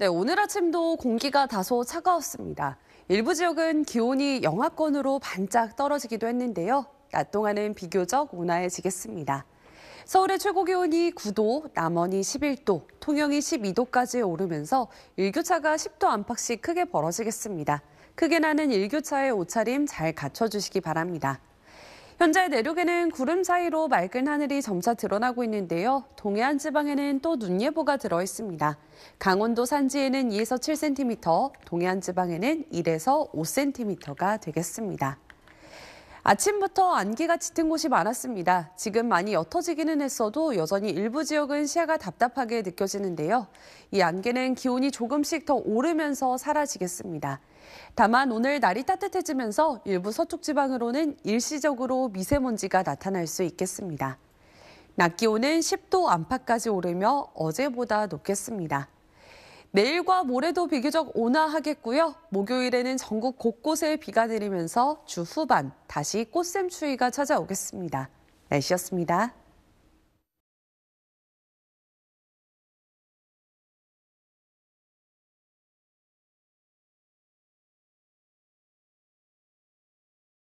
네, 오늘 아침도 공기가 다소 차가웠습니다. 일부 지역은 기온이 영하권으로 반짝 떨어지기도 했는데요. 낮 동안은 비교적 온화해지겠습니다. 서울의 최고 기온이 9도, 남원이 11도, 통영이 12도까지 오르면서 일교차가 10도 안팎씩 크게 벌어지겠습니다. 크게 나는 일교차의 옷차림 잘 갖춰주시기 바랍니다. 현재 내륙에는 구름 사이로 맑은 하늘이 점차 드러나고 있는데요. 동해안 지방에는 또 눈 예보가 들어 있습니다. 강원도 산지에는 2에서 7cm, 동해안 지방에는 1에서 5cm가 되겠습니다. 아침부터 안개가 짙은 곳이 많았습니다. 지금 많이 옅어지기는 했어도 여전히 일부 지역은 시야가 답답하게 느껴지는데요. 이 안개는 기온이 조금씩 더 오르면서 사라지겠습니다. 다만 오늘 날이 따뜻해지면서 일부 서쪽 지방으로는 일시적으로 미세먼지가 나타날 수 있겠습니다. 낮 기온은 10도 안팎까지 오르며 어제보다 높겠습니다. 내일과 모레도 비교적 온화하겠고요. 목요일에는 전국 곳곳에 비가 내리면서 주 후반 다시 꽃샘추위가 찾아오겠습니다. 날씨였습니다.